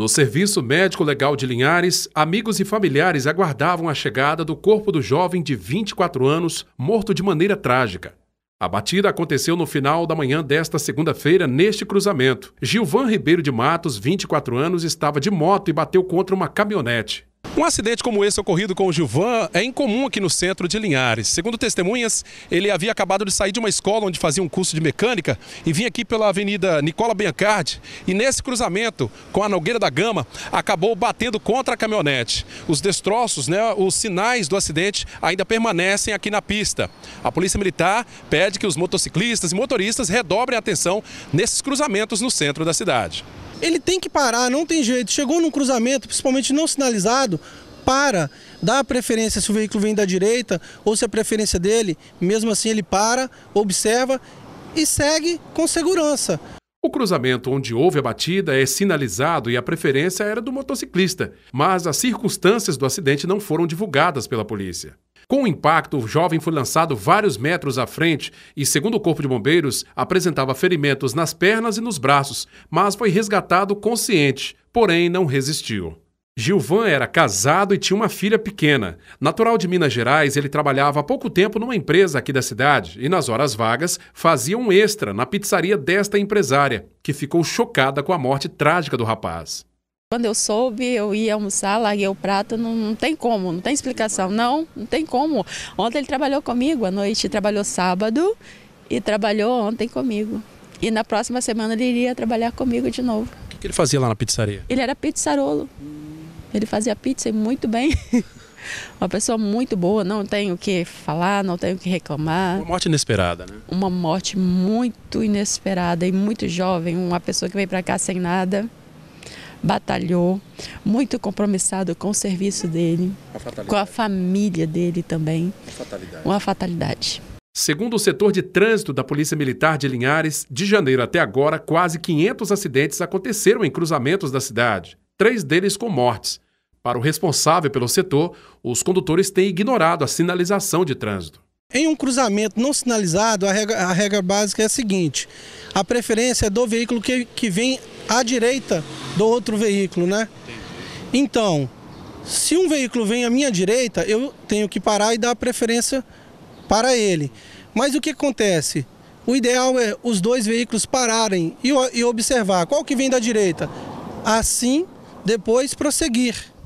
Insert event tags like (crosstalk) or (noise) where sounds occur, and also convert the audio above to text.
No Serviço Médico Legal de Linhares, amigos e familiares aguardavam a chegada do corpo do jovem de 24 anos, morto de maneira trágica. A batida aconteceu no final da manhã desta segunda-feira neste cruzamento. Gilvan Ribeiro de Matos, 24 anos, estava de moto e bateu contra uma caminhonete. Um acidente como esse ocorrido com o Gilvan é incomum aqui no centro de Linhares. Segundo testemunhas, ele havia acabado de sair de uma escola onde fazia um curso de mecânica e vinha aqui pela avenida Nicola Biancardi e nesse cruzamento com a Nogueira da Gama acabou batendo contra a caminhonete. Os destroços, né, os sinais do acidente ainda permanecem aqui na pista. A Polícia Militar pede que os motociclistas e motoristas redobrem a atenção nesses cruzamentos no centro da cidade ele tem que parar, não tem jeito. Chegou num cruzamento, principalmente não sinalizado, para, dá a preferência se o veículo vem da direita ou se a é preferência dele, mesmo assim ele para, observa e segue com segurança. O cruzamento onde houve a batida é sinalizado e a preferência era do motociclista, mas as circunstâncias do acidente não foram divulgadas pela polícia. Com o impacto, o jovem foi lançado vários metros à frente e, segundo o Corpo de Bombeiros, apresentava ferimentos nas pernas e nos braços, mas foi resgatado consciente, porém não resistiu. Gilvan era casado e tinha uma filha pequena. Natural de Minas Gerais, ele trabalhava há pouco tempo numa empresa aqui da cidade e, nas horas vagas, fazia um extra na pizzaria desta empresária, que ficou chocada com a morte trágica do rapaz. Quando eu soube, eu ia almoçar, larguei o prato, não, não, tem como, não tem explicação, não, não tem como. Ontem ele trabalhou comigo à noite, trabalhou sábado e trabalhou ontem comigo. E na próxima semana ele iria trabalhar comigo de novo. O que ele fazia lá na pizzaria? Ele era pizzarolo. Ele fazia pizza muito bem. (laughs) Uma pessoa muito boa, não tenho o que falar, não tenho o que reclamar. Uma morte inesperada, né? Uma morte muito inesperada e muito jovem, uma pessoa que veio para cá sem nada batalhou, muito compromissado com o serviço dele, a com a família dele também. Fatalidade. Uma fatalidade. Segundo o setor de trânsito da Polícia Militar de Linhares, de janeiro até agora, quase 500 acidentes aconteceram em cruzamentos da cidade, três deles com mortes. Para o responsável pelo setor, os condutores têm ignorado a sinalização de trânsito. Em um cruzamento não sinalizado, a regra, a regra básica é a seguinte: a preferência é do veículo que, que vem à direita do outro veículo, né? Então, se um veículo vem à minha direita, eu tenho que parar e dar preferência para ele. Mas o que acontece? O ideal é os dois veículos pararem e, observar qual que vem da direita. Assim, depois prosseguir.